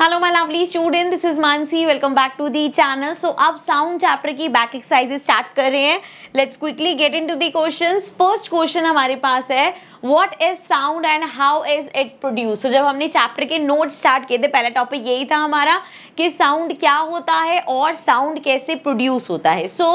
Hello my lovely student this is Mansi welcome back to the channel so अब sound chapter की back exercises start कर रहे हैं let's quickly get into the questions first question हमारे पास है what is sound and how is it produce जब हमने चैप्टर के नोट स्टार्ट किए थे पहला टॉपिक यही था हमारा कि साउंड क्या होता है और साउंड कैसे प्रोड्यूस होता है so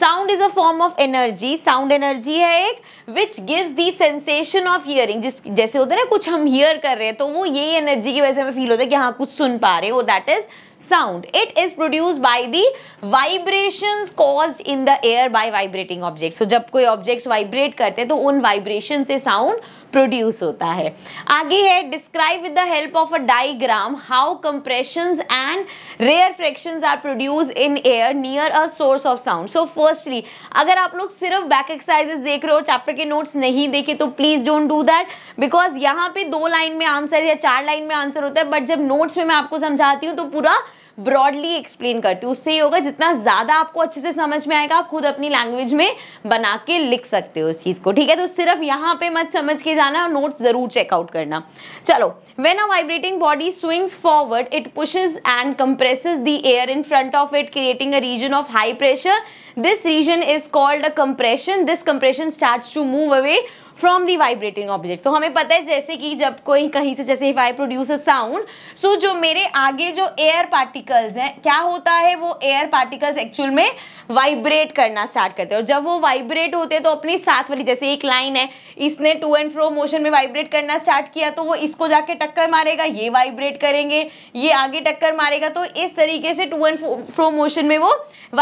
sound is a form of energy sound energy है एक which gives the sensation of hearing जिस जैसे होता है ना कुछ हम हियर कर रहे हैं तो वो यही एनर्जी की वजह से हमें फील होता है कि हाँ कुछ सुन पा रहे हो that is sound. It is produced by the vibrations caused in the air by vibrating objects. So जब कोई objects vibrate करते हैं तो उन vibration से sound प्रोड्यूस होता है आगे है describe with the help of a diagram how compressions and rarefaction are produce in air near a source of sound so firstly अगर आप लोग सिर्फ बैक एक्सरसाइजेस देख रहे हो चैप्टर के नोट्स नहीं देखे तो please don't do that because यहाँ पे दो लाइन में आंसर या चार लाइन में आंसर होता है बट जब नोट्स में मैं आपको समझाती हूँ तो पूरा ब्रॉडली एक्सप्लेन करती हूँ उससे ये होगा जितना ज़्यादा आपको अच्छे से समझ में आएगा आप खुद अपनी लैंग्वेज में बना के लिख सकते हो उस चीज़ को ठीक है तो सिर्फ यहाँ पे मत समझ के जाना और नोट्स ज़रूर चेकआउट करना चलो when a vibrating body swings forward it pushes and compresses the air in front of it creating a region of high pressure this region is called a compression this compression start to move away from the vibrating object तो हमें पता है जैसे कि जब कोई कहीं से जैसे if I produce a sound so जो मेरे आगे जो एयर पार्टिकल्स हैं क्या होता है वो एयर पार्टिकल्स एक्चुअल में वाइब्रेट करना स्टार्ट करते हैं और जब वो वाइब्रेट होते हैं तो अपनी साथ वाली जैसे एक लाइन है इसने टू एंड फ्रो मोशन में वाइब्रेट करना स्टार्ट किया तो वो इसको जाके टक्कर मारेगा ये वाइब्रेट करेंगे ये आगे टक्कर मारेगा तो इस तरीके से टू एंड फ्रो मोशन में वो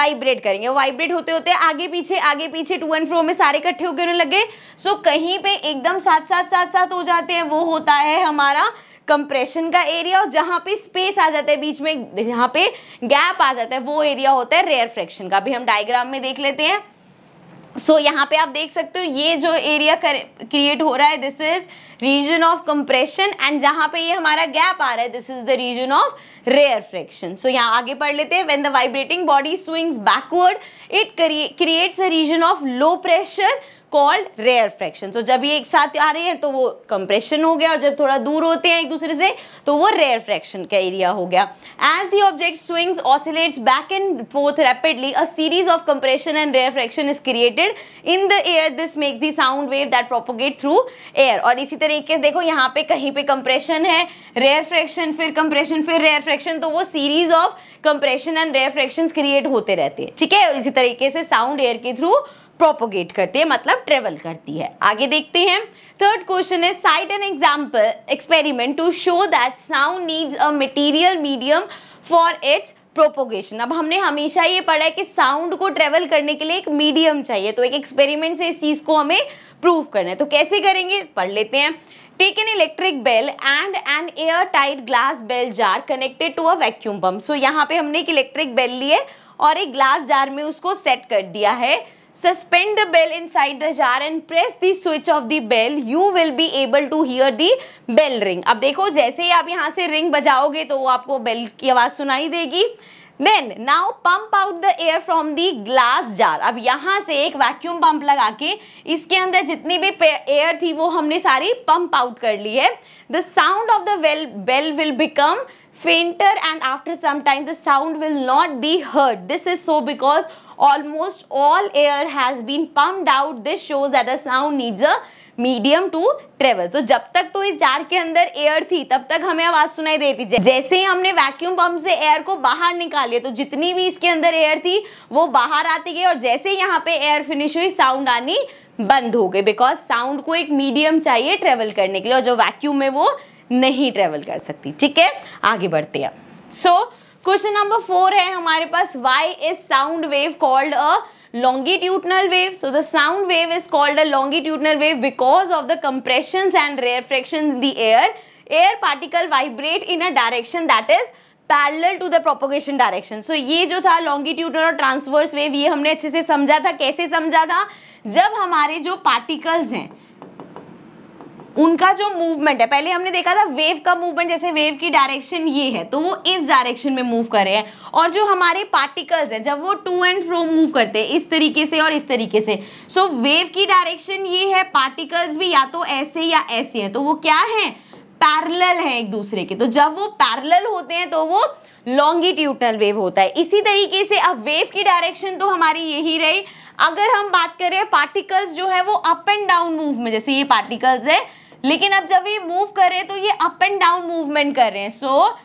वाइब्रेट करेंगे वाइब्रेट होते होते आगे पीछे आगे पीछे टू एंड फ्रो में सारे इकट्ठे होकर लगे सो कहीं यहीं पे एकदम साथ साथ साथ साथ हो जाते हैं वो होता है हमारा कंप्रेशन का एरिया और जहाँ पे स्पेस आ जाता है बीच में यहाँ पे गैप आ जाता है वो एरिया होता है रेयर फ्रैक्शन का भी हम डायग्राम में देख लेते हैं सो so, यहाँ पे आप देख सकते हो ये जो एरिया क्रिएट हो रहा है this is region of compression and जहाँ पे ये हमारा गैप आ रहा है this is the region of rarefaction so यहाँ आगे पढ़ लेते हैं when the vibrating body swings backward it creates a region of low pressure called rarefaction so जब ये एक साथ आ रहे हैं तो वो कंप्रेशन हो गया और जब थोड़ा दूर होते हैं एक दूसरे से तो वो रेयर फ्रैक्शन का एरिया हो गया as the object swings oscillates back and forth rapidly a series of compression and rarefaction is created in the air this makes the sound wave that propagate through air और इसी तरीके से देखो यहाँ पे कहीं पे कंप्रेशन है रेयर फ्रैक्शन फिर कंप्रेशन फिर रेयर फ्रैक्शन तो वो series of compression and rarefaction create होते रहते हैं ठीक है इसी तरीके से साउंड एयर के थ्रू प्रोपोगेट करती है मतलब ट्रेवल करती है आगे देखते हैं थर्ड क्वेश्चन है cite an example experiment to show that sound needs a material medium for its propagation अब हमने हमेशा ये पढ़ा है कि साउंड को ट्रेवल करने के लिए एक मीडियम चाहिए तो एक एक्सपेरिमेंट से इस चीज़ को हमें प्रूव करना है तो कैसे करेंगे पढ़ लेते हैं take an electric bell and an air tight glass bell jar connected to a vacuum pump so यहाँ पे हमने एक इलेक्ट्रिक बेल ली है और एक ग्लास जार में उसको सेट कर दिया है suspend the bell inside the jar and press the switch of the bell you will be able to hear the bell ring ab dekho jaise hi aap yahan se ring bajaoge to wo aapko bell ki awaaz sunai degi then now pump out the air from the glass jar ab yahan se ek vacuum pump laga ke iske andar jitni bhi air thi wo humne sari pump out kar li hai the sound of the bell bell will become fainter and after some time the sound will not be heard this is so because almost all air has been pumped out this shows that the sound needs a medium to travel तो जब तक तो इस jar के अंदर air थी तब तक हमें आवाज सुनाई देती थी जैसे ही हमने वैक्यूम पंप से एयर को बाहर निकाली तो जितनी भी इसके अंदर एयर थी वो बाहर आती गई और जैसे ही यहाँ पे एयर फिनिश हुई साउंड आनी बंद हो गई बिकॉज साउंड को एक मीडियम चाहिए ट्रेवल करने के लिए और जो वैक्यूम में वो नहीं ट्रेवल कर सकती ठीक है आगे बढ़ते हैं so so, question number four है हमारे पास why is sound wave called a longitudinal wave so the sound wave is called a longitudinal wave because of the compressions and rarefaction in the air air particle vibrate in a direction that is parallel to the propagation direction so ye jo tha longitudinal or transverse wave ye humne acche se samjha tha kaise samjha tha jab hamare jo particles hain उनका जो movement है पहले हमने देखा था wave का movement जैसे wave की डायरेक्शन ये है तो वो इस डायरेक्शन में मूव कर रहे हैं और जो हमारे पार्टिकल्स हैं जब वो टू एंड फ्रो मूव करते हैं इस तरीके से और इस तरीके से सो so, वेव की डायरेक्शन ये है पार्टिकल्स भी या तो ऐसे या ऐसे हैं तो वो क्या है पैरल हैं एक दूसरे के तो जब वो पैरल होते हैं तो वो लॉन्गिट्यूटल वेव होता है इसी तरीके से अब वेव की डायरेक्शन तो हमारी यही रही अगर हम बात करें पार्टिकल्स जो है वो अप एंड डाउन मूव में जैसे ये पार्टिकल्स है लेकिन अब जब ये मूव कर रहे हैं तो ये अप एंड डाउन मूवमेंट कर रहे हैं सो so,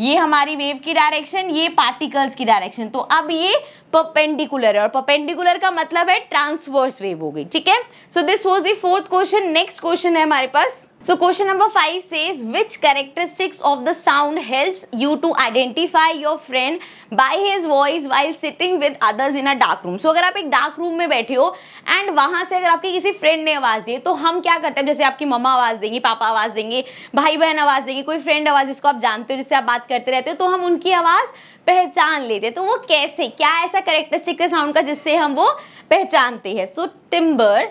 ये हमारी वेव की डायरेक्शन ये पार्टिकल्स की डायरेक्शन तो अब ये पपेंडिकुलर है और पपेंडिकुलर का मतलब है ट्रांसवर्स वेव हो गई ठीक है so this was the fourth question next question है हमारे पास So question number 5 says which characteristics of the sound helps you to identify your friend by his voice while sitting with others in a dark room. So अगर आप एक dark room में बैठे हो and वहां से अगर आपके किसी friend ने आवाज़ दी तो हम क्या करते हैं जैसे आपकी मम्मा आवाज़ देंगी पापा आवाज़ देंगे भाई बहन आवाज़ देंगे कोई friend आवाज़ जिसको आप जानते हो जिससे आप बात करते रहते हो तो हम उनकी आवाज़ पहचान लेते हैं तो वो कैसे क्या ऐसा करेक्टरिस्टिक है साउंड का जिससे हम वो पहचानते हैं so timbre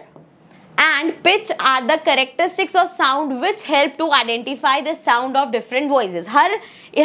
and pitch are the characteristics of sound which help to identify the sound of different voices हर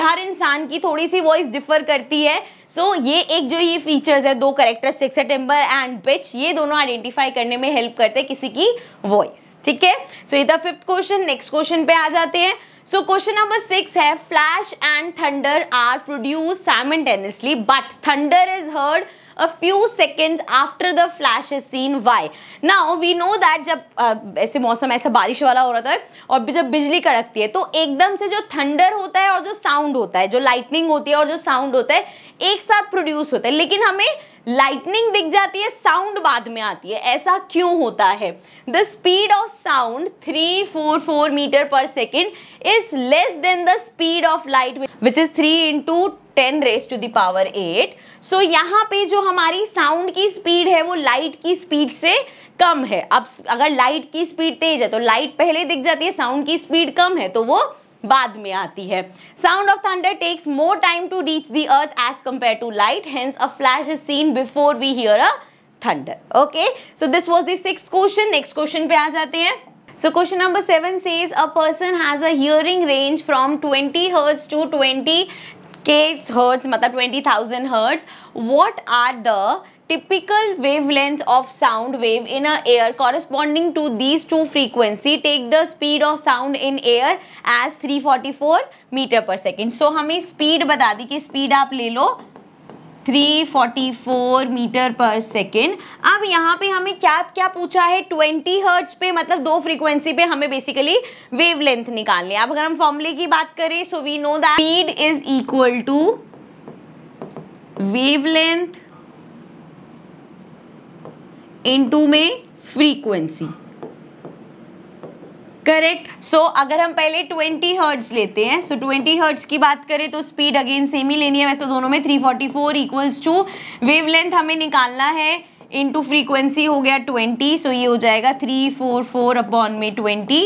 हर इंसान की थोड़ी सी वॉइस डिफर करती है सो so, ये एक जो ये फीचर्स है दो करेक्टरिस्टिक्स है टिम्बर एंड पिच ये दोनों आइडेंटिफाई करने में हेल्प करते हैं किसी की वॉइस ठीक है सो ये था फिफ्थ क्वेश्चन नेक्स्ट क्वेश्चन पे आ जाते हैं सो क्वेश्चन नंबर सिक्स है flash and thunder are produced simultaneously but thunder is heard a few seconds after the flash is seen. Why? Now we know that jab uh, ऐसे मौसम ऐसा बारिश वाला हो रहा है और जब बिजली कड़कती है तो एकदम से जो थंडर होता है और जो साउंड होता है जो लाइटनिंग होती है और जो साउंड होता है एक साथ प्रोड्यूस होता है लेकिन हमें लाइटनिंग दिख जाती है साउंड बाद में आती है ऐसा क्यों होता है the speed of sound three four four meter per second is less than the speed of light which is three into ten raise to the power eight so यहाँ पे जो हमारी साउंड की स्पीड है वो लाइट की स्पीड से कम है अब अगर लाइट की स्पीड तेज है तो लाइट पहले दिख जाती है साउंड की स्पीड कम है तो वो बाद में आती है sound of thunder takes more time to reach the earth as compare to light hence a flash is seen before we hear a thunder okay so this was the six question next question पे आ जाते हैं So question number 7 says a person has a hearing range from 20 hertz to k hertz मतलब twenty thousand hertz what are the typical wavelength of sound wave in a air corresponding to these two frequency take the speed of sound in air as three forty four meter per second so हमें speed बता दी कि speed आप ले लो 344 metre per second अब यहाँ पे हमें क्या क्या पूछा है 20 हर्ट्स पे मतलब दो फ्रीक्वेंसी पे हमें बेसिकली वेवलेंथ निकालनी है अब अगर हम फॉर्मूले की बात करें so we know that speed is equal to wavelength into में फ्रीक्वेंसी करेक्ट सो अगर हम पहले 20 हर्ट्स लेते हैं सो so 20 हर्ट्स की बात करें तो स्पीड अगेन सेम ही लेनी है वैसे तो दोनों में 344 forty four equals to wavelength हमें निकालना है इनटू फ्रीक्वेंसी हो गया 20 सो so ये हो जाएगा 344 फोर अपॉन में 20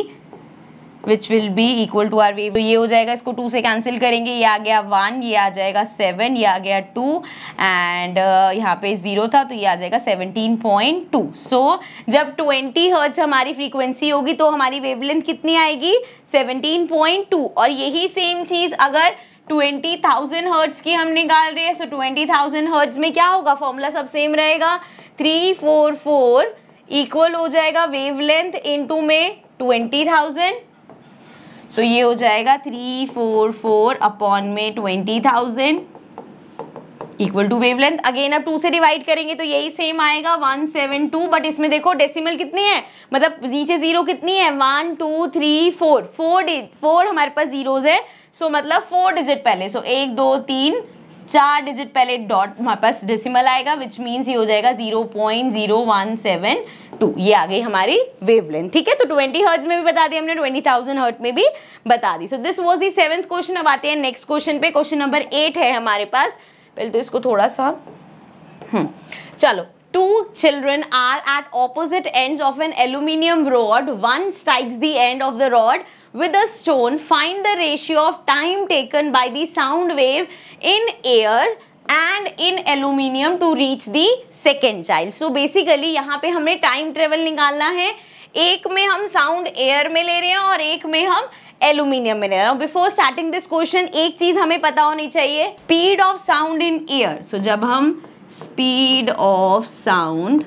which will be equal to our wave ये हो जाएगा इसको टू से कैंसिल करेंगे ये आ गया वन ये आ जाएगा सेवन ये आ गया टू एंड uh, यहाँ पे ज़ीरो था तो ये आ जाएगा सेवनटीन पॉइंट टू सो जब ट्वेंटी हर्ट्स हमारी फ्रीक्वेंसी होगी तो हमारी वेवलेंथ कितनी आएगी सेवनटीन पॉइंट टू और यही सेम चीज़ अगर ट्वेंटी थाउजेंड हर्ट्स की हम निकाल रहे हैं सो ट्वेंटी थाउजेंड हर्ट्स में क्या होगा फॉर्मूला सब सेम रहेगा थ्री फोर फोर इक्वल हो जाएगा वेवलेंथ इनटू में ट्वेंटी थाउजेंड सो ये हो जाएगा थ्री फोर फोर अपॉन में twenty thousand equal to wavelength again अब टू से डिवाइड करेंगे तो यही सेम आएगा वन सेवन टू बट इसमें देखो डेसिमल कितनी है मतलब नीचे जीरो कितनी है one two three four four four हमारे पास जीरोज है सो so, मतलब फोर डिजिट पहले सो so, एक दो तीन चार डिजिट पहले डॉट हमारे पास डेसिमल आएगा विच मीन्स ये हो जाएगा zero point zero one seven two ये आ गई हमारी वेवलेंथ ठीक है तो ट्वेंटी हर्ट्ज में भी बता दी हमने ट्वेंटी थाउजेंड हर्ट में भी बता दी so this was the seventh question अब आते हैं नेक्स्ट क्वेश्चन पे क्वेश्चन नंबर एट है हमारे पास पहले तो इसको थोड़ा सा हम्म, चलो two children are at opposite ends of an aluminium rod one strikes the end of the rod with a stone, find the ratio of time taken by the sound wave in air and in aluminium to reach the second child so basically यहां पे हमें time travel निकालना है एक में हम sound air में ले रहे हैं और एक में हम एल्यूमिनियम में ले रहे हूँ बिफोर स्टार्टिंग दिस क्वेश्चन एक चीज हमें पता होनी चाहिए speed of sound in air so जब हम स्पीड ऑफ साउंड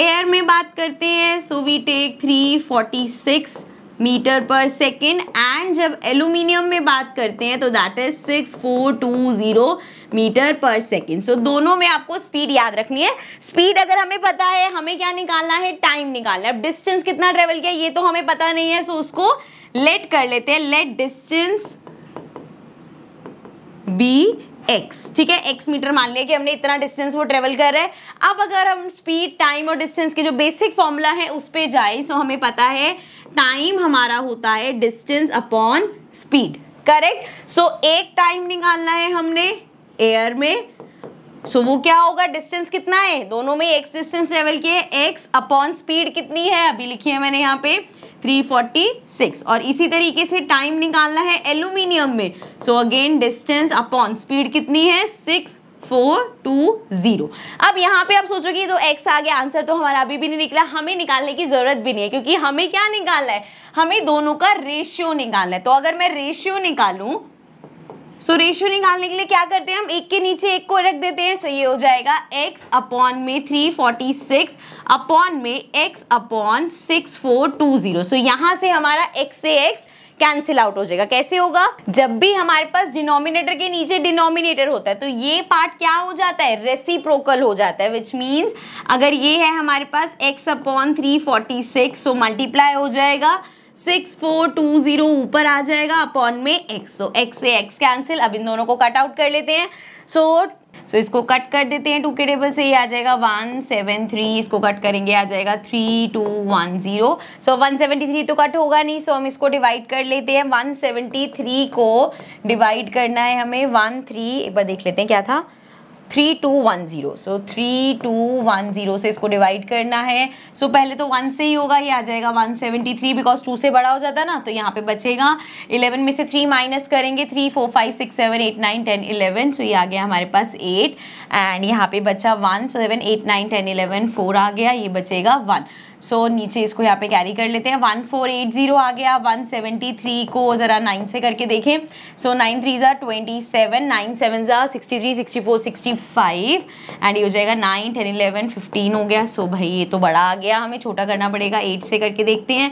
एयर में बात करते हैं so we take three forty six meter per second and जब एल्यूमिनियम में बात करते हैं तो that is six four two zero meter per second so दोनों में आपको स्पीड याद रखनी है स्पीड अगर हमें पता है हमें क्या निकालना है टाइम निकालना है अब डिस्टेंस कितना ट्रेवल किया ये तो हमें पता नहीं है सो so उसको लेट कर लेते हैं लेट डिस्टेंस बी एक्स ठीक है एक्स मीटर मान लिया कि हमने इतना डिस्टेंस वो ट्रेवल कर रहा है अब अगर हम स्पीड टाइम और डिस्टेंस के जो बेसिक फॉर्मूला है उस पर जाए सो हमें पता है टाइम हमारा होता है distance upon speed correct so एक टाइम निकालना है हमने एयर में सो so, वो क्या होगा डिस्टेंस कितना है दोनों में एक्स डिस्टेंस ट्रेवल किए एक्स अपॉन स्पीड कितनी है अभी लिखी है मैंने यहाँ पे 346 और इसी तरीके से टाइम निकालना है एल्यूमिनियम में so again distance upon speed कितनी है सिक्स फोर टू जीरो अब यहाँ पे आप सोचोगे तो एक्स आ गया आंसर तो हमारा अभी भी नहीं निकला हमें निकालने की ज़रूरत भी नहीं है क्योंकि हमें क्या निकालना है हमें दोनों का रेशियो निकालना है तो अगर मैं रेशियो निकालू सो रेशियो निकालने के लिए क्या करते हैं हम एक के नीचे एक को रख देते हैं सो so ये हो जाएगा x अपॉन में 346 अपॉन में x अपॉन 6420 सो यहाँ से हमारा x से x कैंसिल आउट हो जाएगा कैसे होगा जब भी हमारे पास डिनोमिनेटर के नीचे डिनोमिनेटर होता है तो ये पार्ट क्या हो जाता है रेसिप्रोकल हो जाता है विच मीन्स अगर ये है हमारे पास x upon three forty six so multiply हो जाएगा सिक्स फोर टू जीरो ऊपर आ जाएगा अपॉन में एक्स सो एक्स से एक्स कैंसिल अब इन दोनों को कट आउट कर लेते हैं सो so, सो so, इसको कट कर देते हैं टू के टेबल से ये आ जाएगा वन सेवन थ्री इसको कट करेंगे आ जाएगा three two one zero so one seventy three तो कट होगा नहीं सो so हम इसको डिवाइड कर लेते हैं वन सेवेंटी थ्री को डिवाइड करना है हमें वन थ्री एक बार देख लेते हैं क्या था three two one zero so three two one zero से इसको डिवाइड करना है सो so, पहले तो वन से ही होगा ये आ जाएगा one seventy three because two से बड़ा हो जाता ना तो यहाँ पे बचेगा इलेवन में से थ्री माइनस करेंगे three four five six seven eight nine ten eleven so ये आ गया हमारे पास एट एंड यहाँ पे बचा one seven eight nine ten eleven four आ गया ये बचेगा वन सो so, नीचे इसको यहाँ पे कैरी कर लेते हैं वन फोर एट जीरो आ गया वन सेवेंटी थ्री को ज़रा नाइन से करके देखें सो नाइन थ्री ज़ा ट्वेंटी सेवन नाइन सेवन ज़ा sixty three sixty four sixty five and ये हो जाएगा नाइन टेन इलेवन फिफ्टीन हो गया सो so, भाई ये तो बड़ा आ गया हमें छोटा करना पड़ेगा एट से करके देखते हैं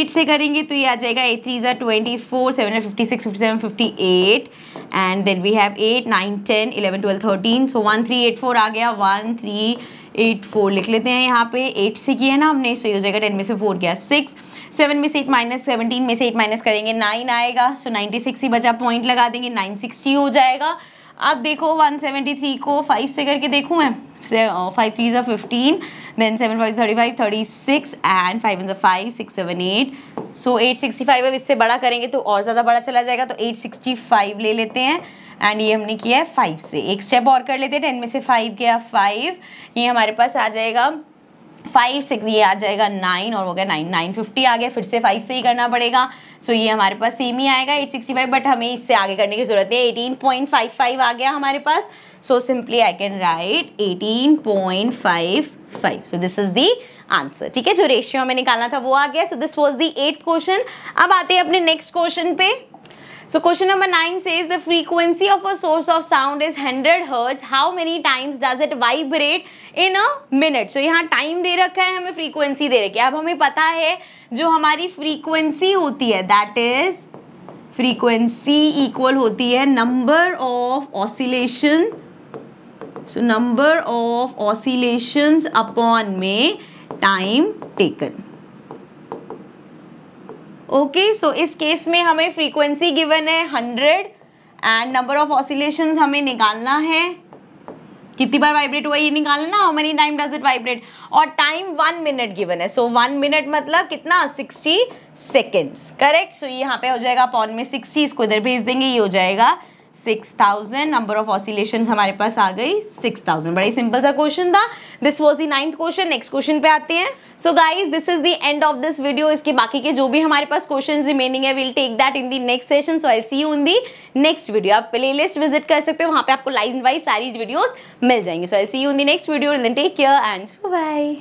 एट से करेंगे तो ये आ जाएगा एट थ्री ज़ा twenty four seven fifty six fifty seven fifty eight and then we have eight nine ten eleven twelve thirteen so one three eight four आ गया वन थ्री एट फोर लिख लेते हैं यहाँ पे एट से किया है ना हमने सो ये हो जाएगा टेन में से फोर गया सिक्स सेवन में से एट माइनस सेवनटीन में से एट माइनस करेंगे नाइन आएगा सो नाइन्टी सिक्स ही बचा पॉइंट लगा देंगे नाइन सिक्सटी हो जाएगा अब देखो वन सेवेंटी थ्री को फाइव से करके देखूँ मैं फाइव थ्री ज़ा fifteen then seven five thirty five thirty six and five one five six seven eight so eight sixty five अब इससे बड़ा करेंगे तो और ज़्यादा बड़ा चला जाएगा तो एट सिक्सटी फाइव ले लेते हैं एंड ये हमने किया है फाइव से एक स्टेप और कर लेते हैं टेन में से फाइव गया फाइव ये हमारे पास आ जाएगा फाइव सिक्स ये आ जाएगा नाइन और हो गया नाइन नाइन फिफ्टी आ गया फिर से फाइव से ही करना पड़ेगा सो ये हमारे पास सेम ही आएगा एट सिक्सटी फाइव बट हमें इससे आगे करने की ज़रूरत है एटीन पॉइंट फाइव फाइव आ गया हमारे पास so simply I can write eighteen point five five so this is the answer ठीक है जो रेशियो हमें निकालना था वो आ गया so this was the eight question अब आते हैं अपने नेक्स्ट क्वेश्चन पे So question number 9 says the frequency of a source of sound is 100 hertz. How many times does it vibrate in a minute? So यहाँ time दे रखा है हमें frequency दे रखी है अब हमें पता है जो हमारी frequency होती है that is frequency equal होती है number of oscillation so number of oscillations upon में time taken. ओके सो इस केस में हमें फ्रीक्वेंसी गिवन है hundred and number of oscillation हमें निकालना है कितनी बार वाइब्रेट हुआ ये निकालना ना how many time does it vibrate और टाइम वन मिनट गिवन है सो वन मिनट मतलब कितना सिक्सटी सेकेंड्स करेक्ट सो यहाँ पे हो जाएगा पॉन में सिक्सटी इसको इधर भेज देंगे ये हो जाएगा six thousand number of oscillation हमारे पास आ गई सिक्स थाउजेंड बड़ा सिंपल सा क्वेश्चन था this was the ninth question next question पे आते हैं so guys this is the end of this video इसके बाकी के जो भी हमारे पास क्वेश्चन रिमेनिंग है will take that in the next session so I see you in the next video आप प्ले लिस्ट विजिट कर सकते हो वहाँ पे आपको लाइन वाइज सारी वीडियोज मिल जाएंगे so I see you in the next video take care and bye